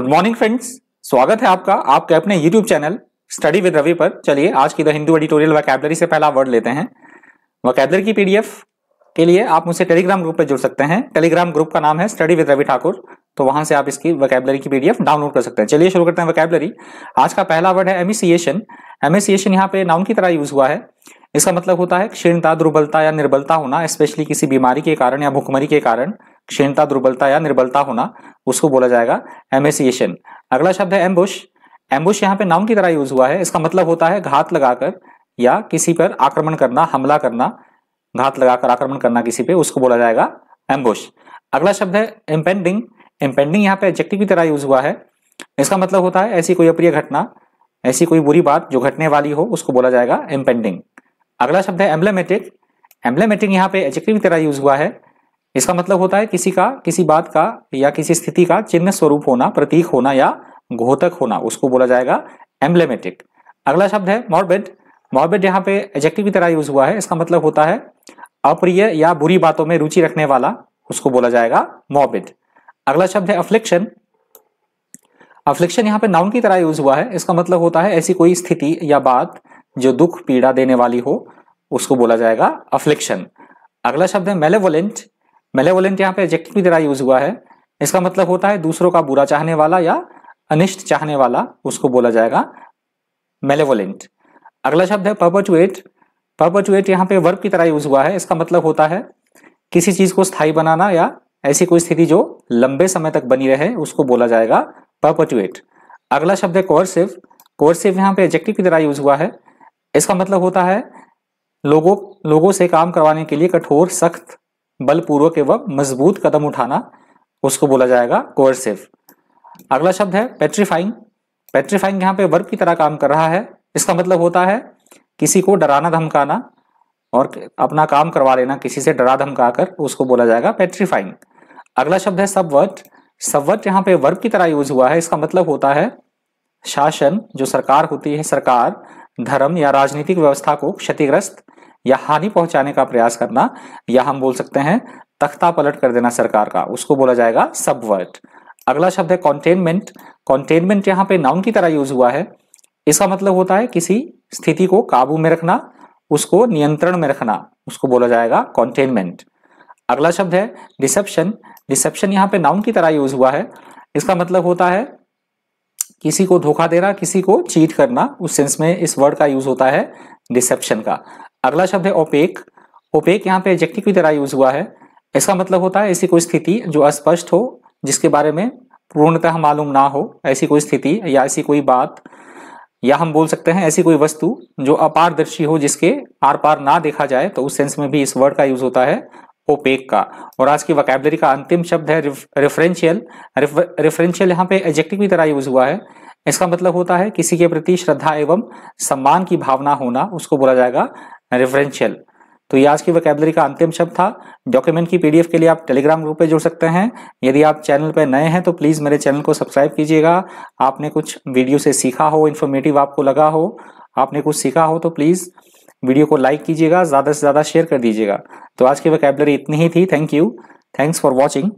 good morning friends स्वागत है आपका आपके अपने YouTube channel study with Ravi पर चलिए आज की द हिंदू एडिटोरियल वैकैबलरी से पहला वर्ड लेते हैं वैकैबलरी की पीडीएफ के लिए आप मुझसे टेलीग्राम ग्रुप पर जुड़ सकते हैं टेलीग्राम ग्रुप का नाम है स्टडी विद रवि ठाकुर तो वहां से आप इसकी वैकैबलरी की पीडीएफ डाउनलोड कर सकते हैं चलिए शुरू करते हैं वैकैबलरी आज का पहला वर्ड है एमिसिएशन एमिसिएशन यहाँ पे नाउन की तरह यूज हुआ है इसका मतलब होता है क्षीणता दुर्बलता या निर्बलता होना स्पेशली किसी बीमारी के कारण या भुखमरी के कारण क्षीणता दुर्बलता या निर्बलता होना उसको बोला जाएगा एमेसिएशन अगला शब्द है एम्बुश एम्बुश यहाँ पे नाउन की तरह यूज हुआ है इसका मतलब होता है घात लगाकर या किसी पर आक्रमण करना हमला करना घात लगाकर आक्रमण करना किसी पे उसको बोला जाएगा एम्बुश अगला शब्द है इम्पेंडिंग इम्पेंडिंग यहाँ पे एडजेक्टिव की तरह यूज हुआ है इसका मतलब होता है ऐसी कोई अप्रिय घटना ऐसी कोई बुरी बात जो घटने वाली हो उसको बोला जाएगा इम्पेंडिंग अगला शब्द है एम्ब्लेमेटिक एम्ब्लेमेटिक यहाँ पे एडजेक्टिव की तरह यूज हुआ है इसका मतलब होता है किसी का किसी बात का या किसी स्थिति का चिन्ह स्वरूप होना प्रतीक होना या घोतक होना उसको बोला जाएगा एम्ब्लेमेटिक अगला शब्द है मॉर्बेड मॉर्बेड यहाँ पे एजेक्टिव की तरह यूज हुआ है इसका मतलब होता है अप्रिय या बुरी बातों में रुचि रखने वाला उसको बोला जाएगा मॉर्बिड अगला शब्द है अफ्लिक्शन अफ्लिक्शन यहाँ पे नाउन की तरह यूज हुआ है इसका मतलब होता है ऐसी कोई स्थिति या बात जो दुख पीड़ा देने वाली हो उसको बोला जाएगा अफ्लिक्शन अगला शब्द है मेलेवोलेंट मेलेवोलेंट यहाँ पे एजेक्टिव की तरह यूज हुआ है इसका मतलब होता है दूसरों का बुरा चाहने वाला या अनिष्ट चाहने वाला उसको बोला जाएगा मेलेवोलेंट अगला शब्द है परपचुएट परपचुएट यहाँ पे वर्ब की तरह यूज हुआ है इसका मतलब होता है किसी चीज को स्थायी बनाना या ऐसी कोई स्थिति जो लंबे समय तक बनी रहे उसको बोला जाएगा परपचुएट अगला शब्द है कोर्सिव कोर्सिव यहाँ पे एजेक्टिव की तरह यूज हुआ है इसका मतलब होता है लोगों लोगों से काम करवाने के लिए कठोर सख्त बलपूर्वक एवं मजबूत कदम उठाना उसको बोला जाएगा कोअर्सिव अगला शब्द है पेट्रीफाइंग पेट्रीफाइंग यहाँ पे वर्ब की तरह काम कर रहा है इसका मतलब होता है किसी को डराना धमकाना और अपना काम करवा लेना किसी से डरा धमका कर उसको बोला जाएगा पेट्रीफाइंग अगला शब्द है सबवर्ट सबवर्ट यहाँ पे वर्ब की तरह यूज हुआ है इसका मतलब होता है शासन जो सरकार होती है सरकार धर्म या राजनीतिक व्यवस्था को क्षतिग्रस्त या हानि पहुंचाने का प्रयास करना या हम बोल सकते हैं तख्ता पलट कर देना सरकार का उसको बोला जाएगा सबवर्ट अगला शब्द है कॉन्टेनमेंट कॉन्टेनमेंट यहाँ पे नाउन की तरह यूज हुआ है इसका मतलब होता है किसी स्थिति को काबू में रखना उसको नियंत्रण में रखना उसको बोला जाएगा कॉन्टेनमेंट अगला शब्द है डिसेप्शन डिसेप्शन यहाँ पे नाउन की तरह यूज हुआ है इसका मतलब होता है किसी को धोखा देना किसी को चीट करना उस सेंस में इस वर्ड का यूज होता है डिसेप्शन का अगला शब्द है ओपेक ओपेक यहाँ पे एजेक्टिव की तरह यूज हुआ है इसका मतलब होता है ऐसी कोई स्थिति जो अस्पष्ट हो जिसके बारे में पूर्णतः मालूम ना हो ऐसी कोई स्थिति या ऐसी कोई बात या हम बोल सकते हैं ऐसी कोई वस्तु जो अपारदर्शी हो जिसके आर पार ना देखा जाए तो उस सेंस में भी इस वर्ड का यूज होता है ओपेक का और आज की वकैबलरी का अंतिम शब्द है रेफरेंशियल रेफरेंशियल यहाँ पे एजेक्टिव की तरह यूज हुआ है इसका मतलब होता है किसी के प्रति श्रद्धा एवं सम्मान की भावना होना उसको बोला जाएगा रेफरेंशियल तो ये आज की वैकेबलरी का अंतिम शब्द था डॉक्यूमेंट की पीडीएफ के लिए आप टेलीग्राम ग्रुप पे जुड़ सकते हैं यदि आप चैनल पर नए हैं तो प्लीज़ मेरे चैनल को सब्सक्राइब कीजिएगा आपने कुछ वीडियो से सीखा हो इन्फॉर्मेटिव आपको लगा हो आपने कुछ सीखा हो तो प्लीज़ वीडियो को लाइक कीजिएगा ज़्यादा से ज़्यादा शेयर कर दीजिएगा तो आज की वैकेबलरी इतनी ही थी thank you thanks for watching